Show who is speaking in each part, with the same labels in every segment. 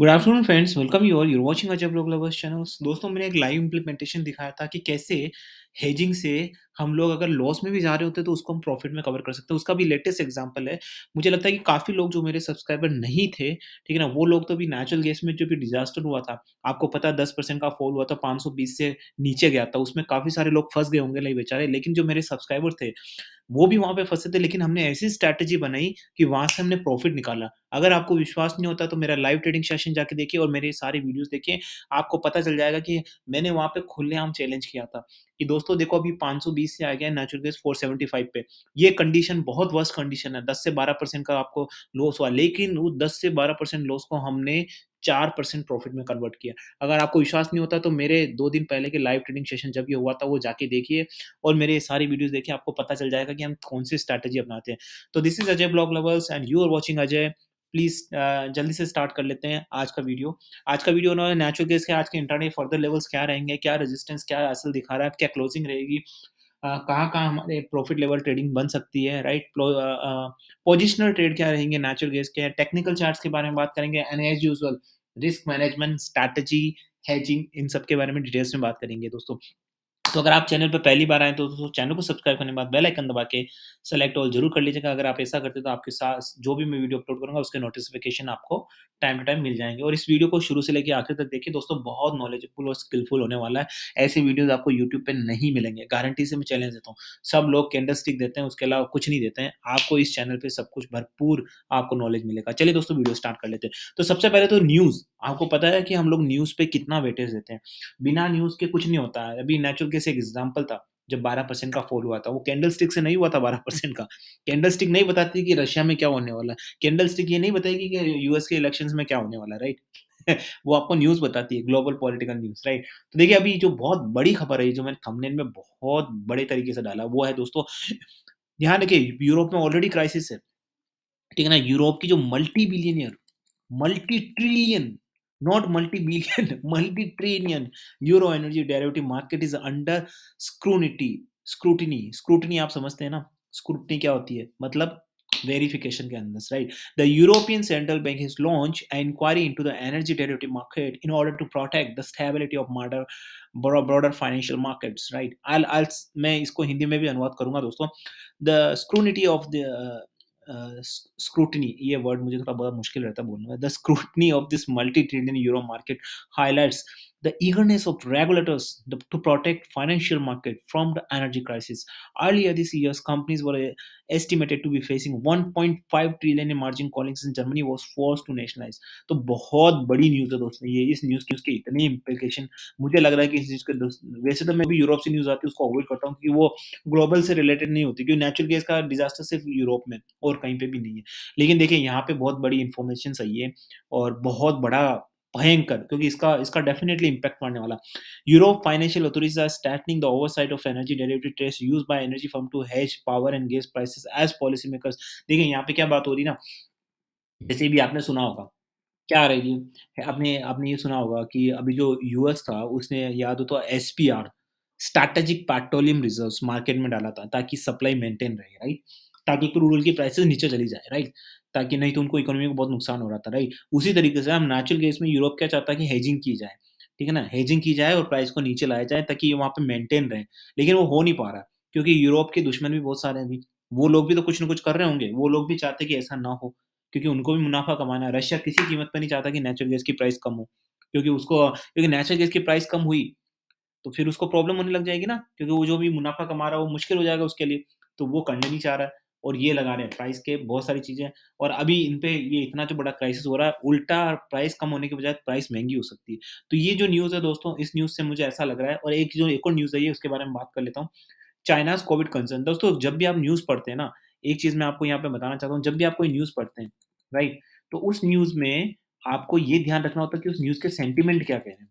Speaker 1: Good afternoon friends welcome you all your watching Ajay blog lovers channel दोस्तों मैंने एक live implementation दिखाया था कि कैसे हेजिंग से हम लोग अगर लॉस में भी जा रहे होते तो उसको हम प्रॉफिट में कवर कर सकते हैं उसका भी लेटेस्ट एग्जाम्पल है मुझे लगता है कि काफ़ी लोग जो मेरे सब्सक्राइबर नहीं थे ठीक है ना वो लोग तो भी नेचुरल गैस में जो भी डिजास्टर हुआ था आपको पता दस परसेंट का फॉल हुआ था पाँच सौ बीस से नीचे गया था उसमें काफ़ी सारे लोग फंस गए होंगे नहीं बेचारे लेकिन जो मेरे सब्सक्राइबर थे वो भी वहाँ पे फंसे थे लेकिन हमने ऐसी स्ट्रैटेजी बनाई कि वहाँ से हमने प्रॉफिट निकाला अगर आपको विश्वास नहीं होता तो मेरा लाइव ट्रेडिंग सेशन जाके देखिए और मेरे सारे वीडियोस देखिए आपको पता चल जाएगा कि मैंने वहाँ पे खुलेआम चैलेंज किया था कि दोस्तों देखो अभी 520 से आ गया है नेचुरल गैस 475 पे ये कंडीशन बहुत वर्स्ट कंडीशन है 10 से 12 परसेंट का आपको लॉस हुआ लेकिन वो 10 से 12 परसेंट लॉस को हमने चार परसेंट प्रॉफिट में कन्वर्ट किया अगर आपको विश्वास नहीं होता तो मेरे दो दिन पहले के लाइव ट्रेडिंग सेशन जब ये हुआ था वो जाके देखिए और मेरे सारे सारी वीडियोस देखिए आपको पता चल जाएगा कि हम कौन सी स्ट्रैटेजी अपनाते हैं तो this is Ajay blog lovers and you are watching Ajay please uh, जल्दी से स्टार्ट कर लेते हैं आज का वीडियो आज का वीडियो उन्होंने नेचुरल गैस के आज के इंटरनेट फर्दर लेवल्स क्या रहेंगे क्या रेजिस्टेंस क्या असल दिखा रहा है क्या क्लोजिंग रहेगी uh, कहाँ कहाँ हमारे प्रॉफिट लेवल ट्रेडिंग बन सकती है राइट पोजिशनल ट्रेड क्या रहेंगे नेचुरल गैस के टेक्निकल चार्ट के बारे में बात करेंगे and as usual risk management strategy hedging इन सब के बारे में डिटेल्स में बात करेंगे दोस्तों तो अगर आप चैनल पर पहली बार आए तो दोस्तों चैनल को सब्सक्राइब करने के बाद बेल आइकन दबा के सेलेक्ट ऑल जरूर कर लीजिएगा अगर आप ऐसा करते तो आपके साथ जो भी मैं वीडियो अपलोड करूंगा उसके नोटिफिकेशन आपको टाइम टू टाइम मिल जाएंगे और इस वीडियो को शुरू से लेकर आखिर तक देखिए दोस्तों बहुत नॉलेजफुल और स्किलफुल होने वाला है ऐसे वीडियो आपको यूट्यूब पर नहीं मिलेंगे गारंटी से मैं चैलेंज देता हूँ सब लोग कैंडल स्टिक देते हैं उसके अलावा कुछ नहीं देते हैं आपको इस चैनल पर सब कुछ भरपूर आपको नॉलेज मिलेगा चलिए दोस्तों वीडियो स्टार्ट कर लेते हैं तो सबसे पहले तो न्यूज़ आपको पता है कि हम लोग न्यूज़ पे कितना वेटेज देते हैं बिना न्यूज़ के कुछ नहीं होता है अभी नेचुरल तरीके से एक एग्जाम्पल था जब 12 परसेंट का फॉल हुआ था वो कैंडल से नहीं हुआ था 12 परसेंट का कैंडल नहीं बताती कि रशिया में क्या होने वाला है कैंडल ये नहीं बताएगी कि यूएस के इलेक्शन में क्या होने वाला राइट वो आपको न्यूज बताती है ग्लोबल पॉलिटिकल न्यूज राइट तो देखिए अभी जो बहुत बड़ी खबर है जो मैंने थंबनेल में बहुत बड़े तरीके से डाला वो है दोस्तों ध्यान रखिए यूरोप में ऑलरेडी क्राइसिस है ठीक है ना यूरोप की जो multi billionaire multi trillion not multi-billion, multi-trillion euro energy derivative market is under scrutiny. Scrutiny, scrutiny आप समझते हैं ना? Scrutiny क्या होती है? मतलब verification के अंदर, right? The European Central Bank has launched an inquiry into the energy derivative market in order to protect the stability of broader, broader financial markets, right? I'll, I'll मैं इसको हिंदी में भी अनुवाद करूँगा दोस्तों. The scrutiny of the uh, scrutiny ये word मुझे थोड़ा बहुत मुश्किल रहता है बोलने में the scrutiny of this multi trillion euro market highlights the eagerness of regulators the, to protect financial market from the energy crisis. Earlier this year, companies were estimated to be facing 1.5 trillion margin margin in germany was forced to nationalize nationalize तो बहुत बड़ी news है दोस्तों ये इस news news के इतने implication मुझे लग रहा है कि इस चीज़ के वैसे तो मैं भी यूरोप से न्यूज़ आती है उसको अवॉइड करता हूँ क्योंकि वो ग्लोबल से रिलेटेड नहीं होती क्योंकि नेचुरल गैस का डिजास्टर सिर्फ यूरोप में और कहीं पे भी नहीं है लेकिन देखिए यहाँ पे बहुत बड़ी इन्फॉर्मेशन सही है और बहुत बड़ा भयंकर क्योंकि इसका इसका डेफिनेटली इंपैक्ट पड़ने वाला Europe financial authorities are tightening the oversight of energy derivative trades use by energy firm to hedge power and gas prices as policy makers देखिए यहां पे क्या बात हो रही ना जैसे भी आपने सुना होगा क्या आ रही थी आपने आपने ये सुना होगा कि अभी जो यूएस था उसने याद हो तो SPR strategic petroleum reserves market में डाला था ताकि सप्लाई मेंटेन रहे राइट ताकि क्रूड ऑयल की प्राइसेस नीचे चली जाए राइट ताकि नहीं तो उनको इकोनॉमी को बहुत नुकसान हो रहा था राइट उसी तरीके से हम नेचुरल गैस में यूरोप क्या चाहता है कि हेजिंग की जाए ठीक है ना हेजिंग की जाए और प्राइस को नीचे लाया जाए ताकि वहाँ पे मेंटेन रहे लेकिन वो हो नहीं पा रहा क्योंकि यूरोप के दुश्मन भी बहुत सारे हैं अभी वो लोग भी तो कुछ ना कुछ कर रहे होंगे वो लोग भी चाहते कि ऐसा ना हो क्योंकि उनको भी मुनाफा कमाना है रशिया किसी कीमत पर नहीं चाहता कि नेचुरल गैस की प्राइस कम हो क्योंकि उसको क्योंकि नेचुरल गैस की प्राइस कम हुई तो फिर उसको प्रॉब्लम होने लग जाएगी ना क्योंकि वो जो भी मुनाफा कमा रहा है वो मुश्किल हो जाएगा उसके लिए तो वो करना नहीं चाह रहा है और ये लगा रहे हैं प्राइस के बहुत सारी चीज़ें और अभी इन पे ये इतना जो बड़ा क्राइसिस हो रहा है उल्टा प्राइस कम होने के बजाय प्राइस महंगी हो सकती है तो ये जो न्यूज़ है दोस्तों इस न्यूज़ से मुझे ऐसा लग रहा है और एक जो एक और न्यूज़ है ये उसके बारे में बात कर लेता हूँ चाइनाज कोविड कंसर्न दोस्तों जब भी आप न्यूज़ पढ़ते हैं ना एक चीज़ मैं आपको यहाँ पे बताना चाहता हूँ जब भी आप कोई न्यूज़ पढ़ते हैं राइट तो उस न्यूज़ में आपको ये ध्यान रखना होता है कि उस न्यूज़ के सेंटिमेंट क्या कह रहे हैं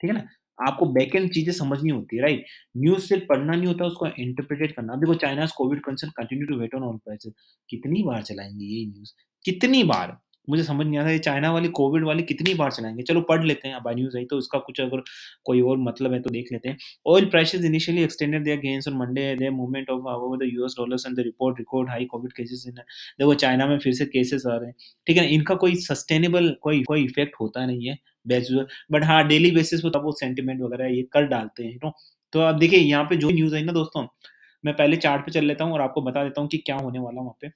Speaker 1: ठीक है ना आपको बैक एंड चीजें समझनी होती है राइट न्यूज सिर्फ पढ़ना नहीं होता उसको इंटरप्रिटेट करना देखो China covid concern continue to weigh on oil prices कितनी बार चलाएंगे ये न्यूज कितनी बार मुझे समझ नहीं आता ये चाइना वाली कोविड वाली कितनी बार चलाएंगे चलो पढ़ लेते हैं अब न्यूज आई तो उसका कुछ अगर कोई और मतलब है तो देख लेते हैं oil prices initially extended their gains on Monday the movement of over the US dollars and the report record high covid cases in देखो चाइना में फिर से केसेस आ रहे हैं ठीक है इनका कोई सस्टेनेबल कोई कोई इफेक्ट होता नहीं है बेजुअल बट हाँ डेली बेसिस पर तब वो सेंटिमेंट वगैरह ये कर डालते हैं नो तो अब देखिए यहाँ पे जो न्यूज़ आई ना दोस्तों मैं पहले चार्ट पे चल लेता हूँ और आपको बता देता हूँ कि क्या होने वाला वहाँ पे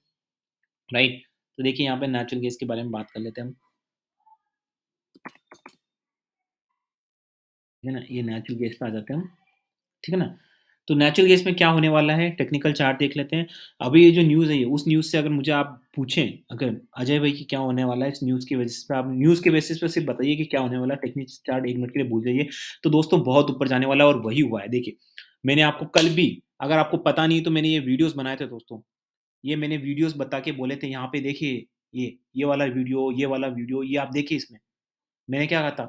Speaker 1: राइट right? तो देखिए यहाँ पे नेचुरल गैस के बारे में बात कर लेते हैं हम है ना ये नेचुरल गैस पे आ जाते हैं हम ठीक है ना तो नेचुरल गैस में क्या होने वाला है टेक्निकल चार्ट देख लेते हैं अभी ये जो न्यूज़ है ये उस न्यूज़ से अगर मुझे आप पूछें अगर अजय भाई की क्या होने वाला है इस न्यूज़ की वजह से आप न्यूज़ के बेसिस पे सिर्फ बताइए कि क्या होने वाला है टेक्निकल चार्ट एक मिनट के लिए भूल जाइए तो दोस्तों बहुत ऊपर जाने वाला है और वही हुआ है देखिए मैंने आपको कल भी अगर आपको पता नहीं तो मैंने ये वीडियोज बनाए थे दोस्तों ये मैंने वीडियोस बता के बोले थे यहाँ पे देखिए ये ये वाला वीडियो ये वाला वीडियो ये आप देखिए इसमें मैंने क्या कहा था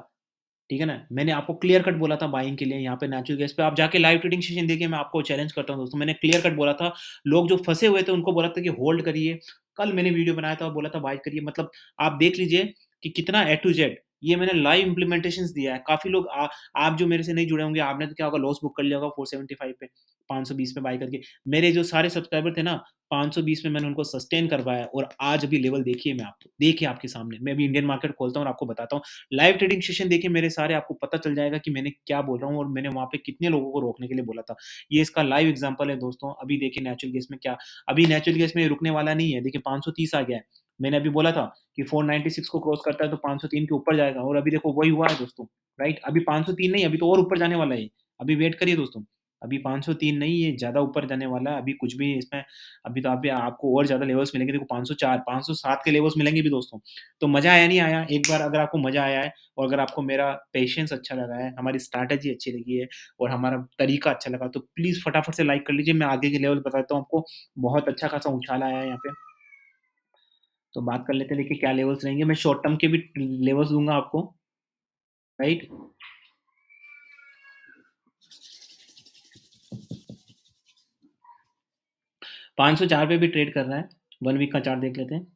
Speaker 1: ठीक है ना मैंने आपको क्लियर कट बोला था बाइंग के लिए यहाँ पे नेचुरल गैस पे आप जाके लाइव ट्रेडिंग सेशन देखिए मैं आपको चैलेंज करता हूँ दोस्तों मैंने क्लियर कट बोला था लोग जो फंसे हुए थे उनको बोला था कि होल्ड करिए कल मैंने वीडियो बनाया था बोला था बाइक करिए मतलब आप देख लीजिए कि कितना ए टू जेड ये मैंने लाइव इंप्लीमेंटेशन दिया है काफ़ी लोग आ, आप जो मेरे से नहीं जुड़े होंगे आपने तो क्या होगा लॉस बुक कर लिया होगा फोर सेवेंटी फाइव पे पाँच सौ बीस पे बाई करके मेरे जो सारे सब्सक्राइबर थे ना पाँच सौ बीस में मैंने उनको सस्टेन करवाया और आज अभी लेवल देखिए मैं आपको देखिए आपके सामने मैं अभी इंडियन मार्केट खोलता हूँ और आपको बताता हूँ लाइव ट्रेडिंग सेशन देखिए मेरे सारे आपको पता चल जाएगा कि मैंने क्या बोल रहा हूँ और मैंने वहाँ पे कितने लोगों को रोकने के लिए बोला था ये इसका लाइव एग्जाम्पल है दोस्तों अभी देखिए नेचुरल गैस में क्या अभी नेचुरल गैस में रुकने वाला नहीं है देखिए पाँच आ गया है मैंने अभी बोला था कि 496 को क्रॉस करता है तो 503 के ऊपर जाएगा और अभी देखो वही हुआ है दोस्तों राइट अभी 503 नहीं अभी तो और ऊपर जाने वाला है अभी वेट करिए दोस्तों अभी 503 नहीं ये ज़्यादा ऊपर जाने वाला है अभी कुछ भी इसमें अभी तो आप आपको और ज़्यादा लेवल्स मिलेंगे देखो 504 507 के लेवल्स मिलेंगे भी दोस्तों तो मज़ा आया नहीं आया एक बार अगर आपको मज़ा आया है और अगर आपको मेरा पेशेंस अच्छा लगा है हमारी स्ट्रैटेजी अच्छी लगी है और हमारा तरीका अच्छा लगा तो प्लीज़ फटाफट से लाइक कर लीजिए मैं आगे के लेवल बताता हूँ आपको बहुत अच्छा खासा उछाला आया है यहाँ पे तो बात कर लेते हैं देखिए क्या लेवल्स रहेंगे मैं शॉर्ट टर्म के भी लेवल्स दूंगा आपको राइट पांच सौ चार पे भी ट्रेड कर रहा है वन वीक का चार्ट देख लेते हैं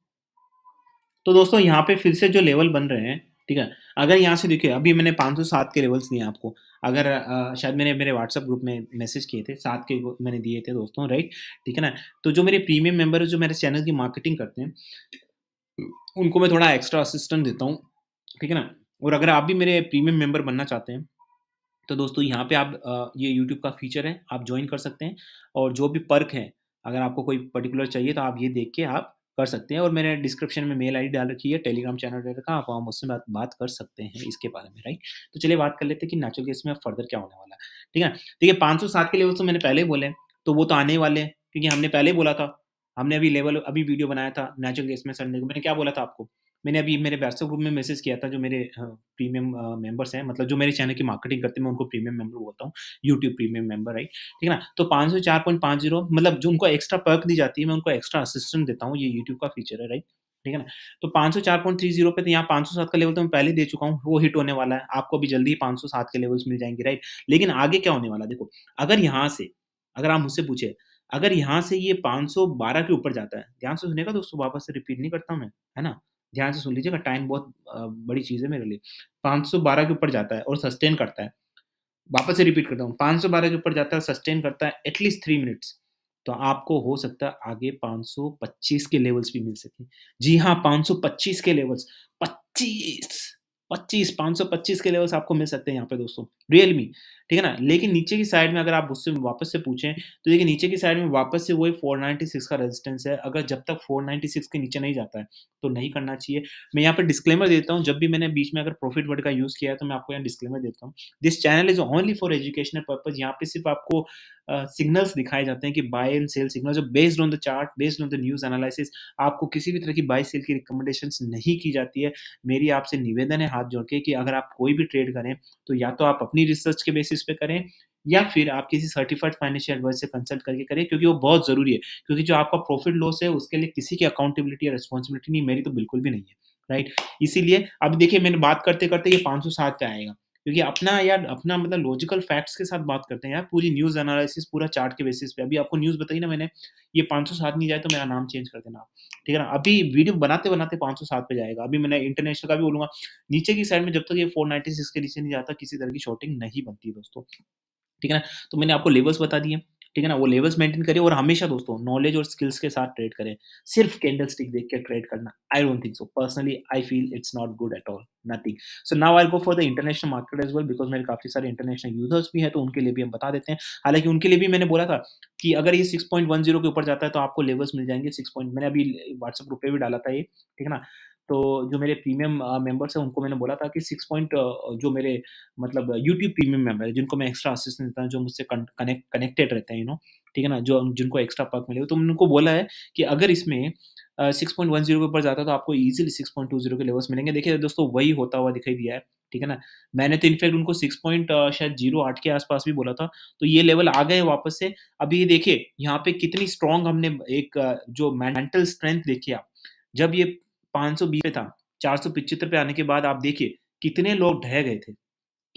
Speaker 1: तो दोस्तों यहाँ पे फिर से जो लेवल बन रहे हैं ठीक है अगर यहाँ से देखिए अभी मैंने 507 के लेवल्स दिए आपको अगर आ, शायद मैंने मेरे व्हाट्सअप ग्रुप में मैसेज किए थे सात के मैंने दिए थे दोस्तों राइट ठीक है ना तो जो मेरे प्रीमियम मेंबर जो मेरे चैनल की मार्केटिंग करते हैं उनको मैं थोड़ा एक्स्ट्रा असिस्टेंट देता हूँ ठीक है ना और अगर आप भी मेरे प्रीमियम मेंबर बनना चाहते हैं तो दोस्तों यहाँ पे आप ये यूट्यूब का फीचर है आप ज्वाइन कर सकते हैं और जो भी पर्क है अगर आपको कोई पर्टिकुलर चाहिए तो आप ये देख के आप कर सकते हैं और मैंने डिस्क्रिप्शन में मेल आईडी डाल रखी है टेलीग्राम चैनल डाल रखा आप वहाँ मुझसे बात बात कर सकते हैं इसके बारे में राइट तो चलिए बात कर लेते हैं कि नेचुरल गैस में फर्दर क्या होने वाला है ठीक है देखिए पाँच सौ सात के लेवल तो मैंने पहले बोले तो वो तो आने वाले हैं क्योंकि हमने पहले बोला था हमने अभी लेवल अभी वीडियो बनाया था नेचुरल गैस में संडे को मैंने क्या बोला था आपको मैंने अभी मेरे व्हाट्सएप ग्रुप में मैसेज किया था जो मेरे प्रीमियम मेंबर्स हैं मतलब जो मेरे चैनल की मार्केटिंग करते हैं मैं उनको प्रीमियम मेंबर बोलता हूँ यूट्यूब प्रीमियम मेंबर राइट ठीक है ना तो पाँच सौ चार पॉइंट पाँच जीरो मतलब जो उनको एक्स्ट्रा पर्क दी जाती है मैं उनको एक्स्ट्रा असिस्टेंट देता हूँ ये यूट्यूब का फीचर है राइट ठीक है ना तो पाँच सौ चार पॉइंट थ्री जीरो पे तो यहाँ पाँच सौ सात का लेवल तो मैं पहले दे चुका हूँ वो हिट होने वाला है आपको अभी जल्दी ही पाँच सौ सात के लेवल्स मिल जाएंगे राइट लेकिन आगे क्या होने वाला देखो अगर यहाँ से अगर आप मुझसे पूछे अगर यहाँ से ये 512 के ऊपर जाता है ध्यान से सुनेगा दोस्तों वापस से रिपीट नहीं करता मैं है ना ध्यान से सुन लीजिएगा टाइम बहुत बड़ी चीज़ है मेरे लिए 512 के ऊपर जाता है और सस्टेन करता है वापस से रिपीट करता हूँ 512 के ऊपर जाता है सस्टेन करता है एटलीस्ट थ्री मिनट्स तो आपको हो सकता है आगे 525 के लेवल्स भी मिल सके जी हाँ 525 के लेवल्स 25 25 525 के लेवल्स आपको मिल सकते हैं यहाँ पे दोस्तों रियलमी ठीक है ना लेकिन नीचे की साइड में अगर आप उससे वापस से पूछें तो देखिए नीचे की साइड में वापस से वही 496 का रेजिस्टेंस है अगर जब तक 496 के नीचे नहीं जाता है तो नहीं करना चाहिए मैं यहाँ पर डिस्क्लेमर देता हूँ जब भी मैंने बीच में अगर प्रॉफिट वर्ड का यूज़ किया है तो मैं आपको यहाँ डिस्क्लेमर देता हूँ this channel is only for educational purpose यहाँ पे सिर्फ आपको सिग्नल्स uh, दिखाए जाते हैं कि बाय एंड सेल सिग्नल जो based on the chart based on the news analysis आपको किसी भी तरह की बाय सेल की रिकमेंडेशन नहीं की जाती है मेरी आपसे निवेदन है हाथ जोड़ के कि अगर आप कोई भी ट्रेड करें तो या तो आप अपनी रिसर्च के बेसिस बेसिस पे करें या फिर आप किसी सर्टिफाइड फाइनेंशियल एडवाइस से कंसल्ट करके करें क्योंकि वो बहुत ज़रूरी है क्योंकि जो आपका प्रॉफिट लॉस है उसके लिए किसी की अकाउंटेबिलिटी या रिस्पॉन्सिबिलिटी नहीं मेरी तो बिल्कुल भी नहीं है राइट इसीलिए अब देखिए मैंने बात करते करते ये पाँच सौ सात पे आएगा क्योंकि अपना यार अपना मतलब लॉजिकल फैक्ट्स के साथ बात करते हैं यार पूरी न्यूज़ एनालिसिस पूरा चार्ट के बेसिस पे अभी आपको न्यूज़ बताई ना मैंने ये पाँच सौ सात नहीं जाए तो मेरा नाम चेंज कर देना ठीक है ना अभी वीडियो बनाते बनाते पाँच सौ सात पे जाएगा अभी मैंने इंटरनेशनल का भी बोलूंगा नीचे की साइड में जब तक ये फोर नाइन्टी सिक्स के नीचे नहीं जाता किसी तरह की शॉर्टिंग नहीं बनती दोस्तों ठीक है ना तो मैंने आपको लेवल्स बता दिए ठीक है ना वो लेवल्स मेंटेन करें और हमेशा दोस्तों नॉलेज और स्किल्स के साथ ट्रेड करें सिर्फ कैंडल स्टिक देख के ट्रेड करना I don't think so personally I feel it's not good at all nothing so now I go for the international market as well because मेरे काफी सारे इंटरनेशनल यूजर्स भी हैं तो उनके लिए भी हम बता देते हैं हालांकि उनके लिए भी मैंने बोला था कि अगर ये सिक्स के ऊपर जाता है तो आपको लेवल्स मिल जाएंगे सिक्स मैंने अभी व्हाट्सएप ग्रुप पे भी डाला था ये ठीक है ना तो जो मेरे प्रीमियम मेंबर्स हैं उनको मैंने बोला था कि सिक्स पॉइंट जो मेरे मतलब यूट्यूब प्रीमियम मेंबर है जिनको मैं एक्स्ट्रा असिस्टेंस देता हूँ जो मुझसे कनेक्ट कनेक्टेड रहते हैं यू नो ठीक है ना जो जिनको एक्स्ट्रा पर्क मिले तो उनको बोला है कि अगर इसमें सिक्स पॉइंट वन जीरो के ऊपर जाता है तो आपको easily six point two zero के लेवल्स मिलेंगे देखिए दोस्तों वही होता हुआ दिखाई दिया है ठीक है ना मैंने तो इनफैक्ट उनको सिक्स पॉइंट शायद जीरो आठ के आसपास भी बोला था तो ये लेवल आ गए वापस से अभी ये देखिए यहाँ पे कितनी स्ट्रांग हमने एक जो मेंटल स्ट्रेंथ देखिए आप जब ये पाँच सौ बीस पे था चार सौ पे आने के बाद आप देखिए कितने लोग ढह गए थे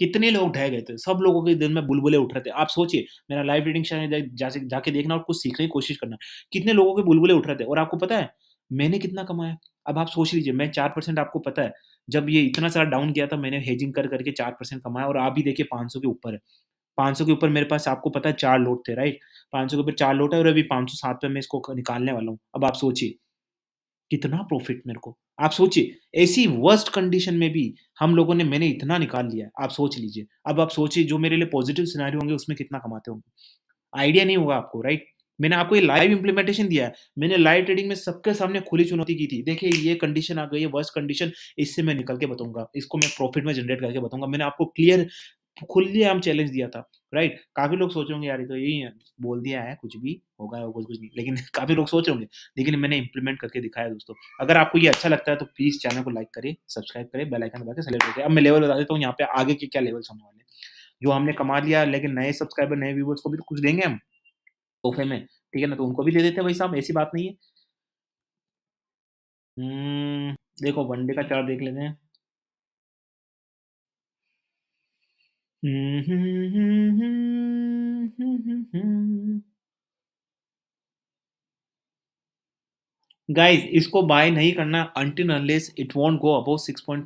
Speaker 1: कितने लोग ढह गए थे सब लोगों के दिन में बुलबुले उठ रहे थे आप सोचिए मेरा लाइव रीडिंग चैनल जाके जाके देखना और कुछ सीखने की कोशिश करना कितने लोगों के बुलबुले उठ रहे थे और आपको पता है मैंने कितना कमाया अब आप सोच लीजिए मैं चार परसेंट आपको पता है जब ये इतना सारा डाउन किया था मैंने हेजिंग कर करके चार परसेंट कमाया और आप भी देखिए पाँच सौ के ऊपर है पाँच सौ के ऊपर मेरे पास आपको पता है चार लोट थे राइट पाँच सौ के ऊपर चार लोट है और अभी पाँच सौ सात पे मैं इसको निकालने वाला हूँ अब आप सोचिए कितना प्रॉफिट मेरे को आप सोचिए ऐसी वर्स्ट कंडीशन में भी हम लोगों ने मैंने इतना निकाल लिया है आप सोच लीजिए अब आप सोचिए जो मेरे लिए पॉजिटिव सिनारी होंगे उसमें कितना कमाते होंगे आइडिया नहीं होगा आपको राइट मैंने आपको ये लाइव इंप्लीमेंटेशन दिया है मैंने लाइव ट्रेडिंग में सबके सामने खुली चुनौती की थी देखिए ये कंडीशन आ गई है वर्स्ट कंडीशन इससे मैं निकल के बताऊंगा इसको मैं प्रॉफिट में जनरेट करके बताऊंगा मैंने आपको क्लियर खुली हम चैलेंज दिया था राइट right? काफी लोग सोचेंगे यार ये तो यही है बोल दिया है कुछ भी होगा होगा कुछ, कुछ नहीं लेकिन काफी लोग सोच रहे होंगे लेकिन मैंने इंप्लीमेंट करके दिखाया दोस्तों अगर आपको ये अच्छा लगता है तो प्लीज चैनल को लाइक करें सब्सक्राइब करें बेल आइकन दबा के सेलेक्ट करें अब मैं लेवल बता देता हूँ यहाँ पे आगे के क्या लेवल्स होने वाले जो हमने कमा लिया लेकिन नए सब्सक्राइबर नए व्यूवर्स को भी तो कुछ देंगे हम तोहफे में ठीक है ना तो उनको भी दे देते हैं भाई साहब ऐसी बात नहीं है हम्म, देखो वनडे का चार्ट देख लेते हैं गाइज इसको बाय नहीं करना until unless it won't go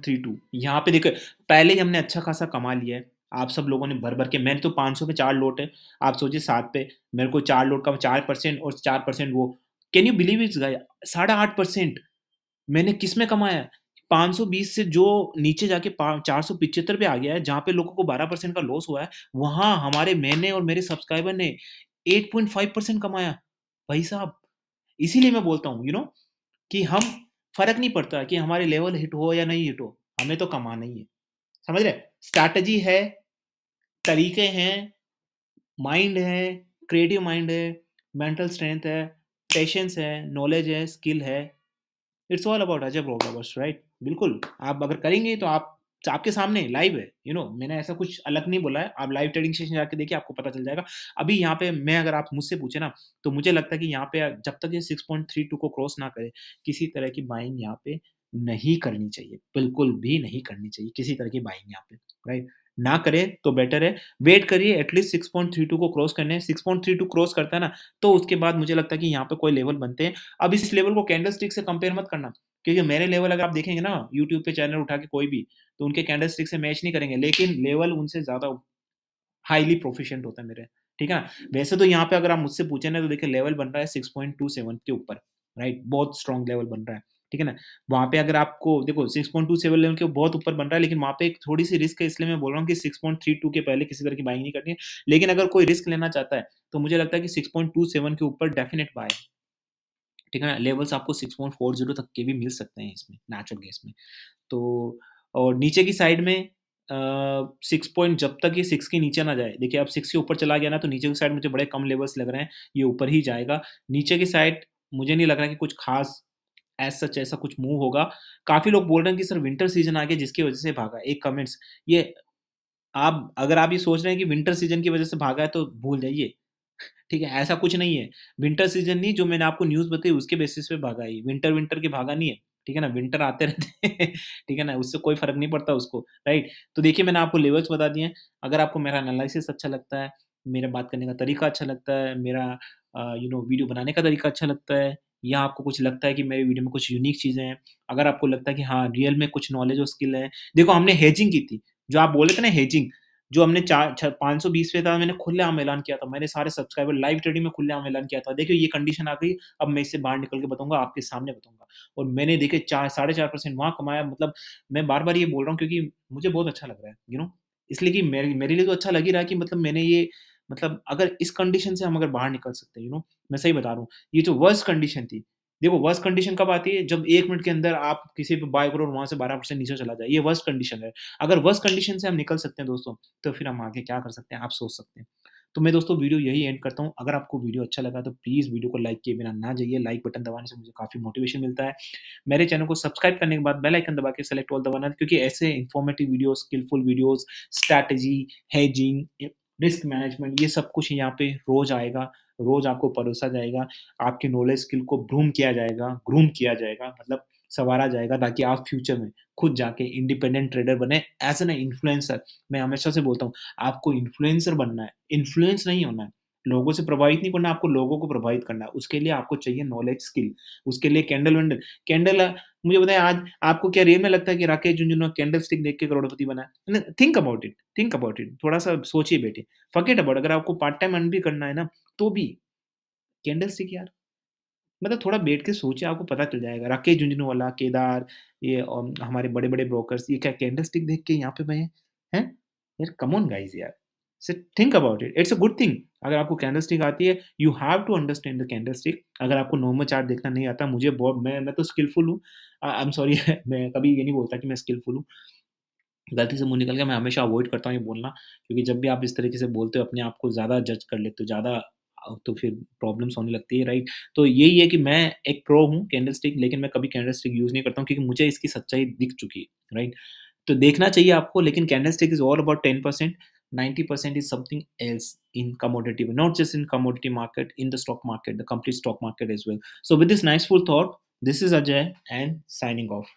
Speaker 1: three two यहाँ पे देखो पहले ही हमने अच्छा खासा कमा लिया है आप सब लोगों ने भर भर के मैंने तो सौ पे चार लोट है आप सोचिए सात पे मेरे को चार लोट का चार परसेंट और चार परसेंट वो can you believe it's guys साढ़े आठ परसेंट मैंने किस में कमाया 520 से जो नीचे जाके चार सौ पिचहत्तर पे आ गया है जहां पे लोगों को 12 परसेंट का लॉस हुआ है वहां हमारे मैंने और मेरे सब्सक्राइबर ने 8.5 परसेंट कमाया भाई साहब इसीलिए मैं बोलता हूँ यू नो कि हम फर्क नहीं पड़ता कि हमारे लेवल हिट हो या नहीं हिट हो हमें तो कमाना ही है समझ रहे स्ट्रैटेजी है तरीके हैं माइंड है क्रिएटिव माइंड है मेंटल स्ट्रेंथ है पेशेंस है नॉलेज है स्किल है it's all about Ajay blog lovers right बिल्कुल आप अगर करेंगे तो आप तो आपके सामने लाइव है यू you नो know, मैंने ऐसा कुछ अलग नहीं बोला है आप लाइव ट्रेडिंग सेशन जाके देखिए आपको पता चल जाएगा अभी यहाँ पे मैं अगर आप मुझसे पूछे ना तो मुझे लगता है कि यहाँ पे जब तक ये सिक्स पॉइंट थ्री टू को क्रॉस ना करे किसी तरह की बाइंग यहाँ पे नहीं करनी चाहिए बिल्कुल भी नहीं करनी चाहिए किसी तरह की बाइंग यहाँ पे राइट ना करे तो बेटर है वेट करिए एटलीस्ट टू को क्रॉस करने सिक्स टू क्रॉस करता है ना तो उसके बाद मुझे लगता है कि यहाँ पे कोई लेवल बनते हैं अब इस लेवल को कैंडल स्टिक से कंपेयर मत करना क्योंकि मेरे लेवल अगर आप देखेंगे ना यूट्यूब पे चैनल उठा के कोई भी तो उनके कैंडल स्टिक से मैच नहीं करेंगे लेकिन लेवल उनसे ज़्यादा हाईली प्रोफिशियंट होता है मेरे ठीक है ना वैसे तो यहाँ पे अगर आप मुझसे पूछे ना तो देखिए लेवल बन रहा है सिक्स पॉइंट टू सेवन के ऊपर राइट बहुत स्ट्रॉन्ग लेवल बन रहा है ठीक है ना वहाँ पे अगर आपको देखो six point two seven level के बहुत ऊपर बन रहा है लेकिन वहाँ पे एक थोड़ी सी रिस्क है इसलिए मैं बोल रहा हूँ कि सिक्स पॉइंट थ्री टू के पहले किसी तरह की बाइंग नहीं करनी है लेकिन अगर कोई रिस्क लेना चाहता है तो मुझे लगता है कि सिक्स पॉइंट टू सेवन के ऊपर डेफिनेट बाय ठीक है ना लेवल्स आपको सिक्स पॉइंट फोर जीरो तक के भी मिल सकते हैं इसमें नेचुरल गैस में तो और नीचे की साइड में सिक्स पॉइंट जब तक ये सिक्स के नीचे ना जाए देखिए अब सिक्स के ऊपर चला गया ना तो नीचे की साइड मुझे बड़े कम लेवल्स लग रहे हैं ये ऊपर ही जाएगा नीचे की साइड मुझे नहीं लग रहा कि कुछ खास एज सच ऐसा कुछ मूव होगा काफ़ी लोग बोल रहे हैं कि सर विंटर सीजन आ गया जिसकी वजह से भागा एक कमेंट्स ये आप अगर आप ये सोच रहे हैं कि विंटर सीजन की वजह से भागा है तो भूल जाइए ठीक है ऐसा कुछ नहीं है विंटर सीजन नहीं जो मैंने आपको न्यूज बताई उसके बेसिस पे भागा ही विंटर विंटर के भागा नहीं है ठीक है ना विंटर आते रहते हैं ठीक है ना उससे कोई फर्क नहीं पड़ता उसको राइट तो देखिए मैंने आपको लेवल्स बता दिए अगर आपको मेरा एनालिसिस अच्छा लगता है मेरा बात करने का तरीका अच्छा लगता है मेरा यू नो वीडियो बनाने का तरीका अच्छा लगता है या आपको कुछ लगता है कि मेरे वीडियो में कुछ यूनिक चीज़ें हैं अगर आपको लगता है कि हाँ रियल में कुछ नॉलेज और स्किल है देखो हमने हेजिंग की थी जो आप बोले थे ना हेजिंग जो हमने चार पाँच सौ बीस पे था मैंने खुलेआम ऐलान किया था मैंने सारे सब्सक्राइबर लाइव ट्रेडिंग में खुलेआम ऐलान किया था देखिए ये कंडीशन आ गई अब मैं इससे बाहर निकल के बताऊंगा आपके सामने बताऊंगा और मैंने देखे चार साढ़े चार परसेंट वहाँ कमाया मतलब मैं बार बार ये बोल रहा हूँ क्योंकि मुझे बहुत अच्छा लग रहा है यू नो इसलिए कि मेरे मेरे लिए तो अच्छा लग ही रहा है कि मतलब मैंने ये मतलब अगर इस कंडीशन से हम अगर बाहर निकल सकते हैं यू नो मैं सही बता रहा हूँ ये जो वर्स्ट कंडीशन थी देखो वर्स्ट कंडीशन कब आती है जब एक मिनट के अंदर आप किसी पे बाय करो और वहां से बारह परसेंट नीचे चला जाए ये वर्स्ट कंडीशन है अगर वर्स्ट कंडीशन से हम निकल सकते हैं दोस्तों तो फिर हम आगे क्या कर सकते हैं आप सोच सकते हैं तो मैं दोस्तों वीडियो यही एंड करता हूँ अगर आपको वीडियो अच्छा लगा तो प्लीज़ वीडियो को लाइक किए बिना ना जाइए लाइक बटन दबाने से मुझे काफ़ी मोटिवेशन मिलता है मेरे चैनल को सब्सक्राइब करने के बाद बेल आइकन दबा के सेलेक्ट ऑल दबाना क्योंकि ऐसे informative video skillful videos strategy hedging risk management ये सब कुछ यहाँ पे रोज आएगा रोज आपको परोसा जाएगा आपके नॉलेज स्किल को ब्रूम किया जाएगा ग्रूम किया जाएगा मतलब सवारा जाएगा ताकि आप फ्यूचर में खुद जाके इंडिपेंडेंट ट्रेडर बने एज एन इन्फ्लुएंसर मैं हमेशा से बोलता हूँ आपको इन्फ्लुएंसर बनना है इन्फ्लुएंस नहीं होना है लोगों से प्रभावित नहीं करना आपको लोगों को प्रभावित करना है उसके लिए आपको चाहिए नॉलेज स्किल उसके लिए कैंडल वेंडल कैंडल मुझे बताएं आज आपको क्या रियल में लगता है कि राकेश झुंझुनू कैंडल स्टिक देख के करोड़पति बना think about it think about it थोड़ा सा सोचिए बेटे फकेट अबाउट अगर आपको पार्ट टाइम अर्न भी करना है ना तो भी कैंडल स्टिक यार मतलब थोड़ा बैठ के सोचे आपको पता चल जाएगा राकेश वाला केदार ये और हमारे बड़े बड़े ब्रोकर्स ये क्या कैंडल स्टिक देख के यहाँ पे मैं हैं यार कमोन गाइज यार think about it it's a good thing अगर आपको कैंडल स्टिक आती है you have to understand the candlestick अगर आपको नॉर्मल चार्ट देखना नहीं आता मुझे बहुत मैं मैं तो स्किलफुल हूँ आई एम सॉरी मैं कभी ये नहीं बोलता कि मैं स्किलफुल हूँ गलती से मुंह निकल गया मैं हमेशा अवॉइड करता हूँ ये बोलना क्योंकि जब भी आप इस तरीके से बोलते हो अपने आप को ज़्यादा जज कर लेते हो ज़्यादा तो फिर प्रॉब्लम्स होने लगती है राइट तो यही है कि मैं एक प्रो हूँ कैंडल स्टिक लेकिन मैं कभी कैंडल स्टिक यूज़ नहीं करता हूँ क्योंकि मुझे इसकी सच्चाई दिख चुकी है राइट तो देखना चाहिए आपको लेकिन candlestick is all about ten percent ninety percent is something else in commodity not just in commodity market in the stock market the complete stock market is well so with this nice full thought this is Ajay and signing of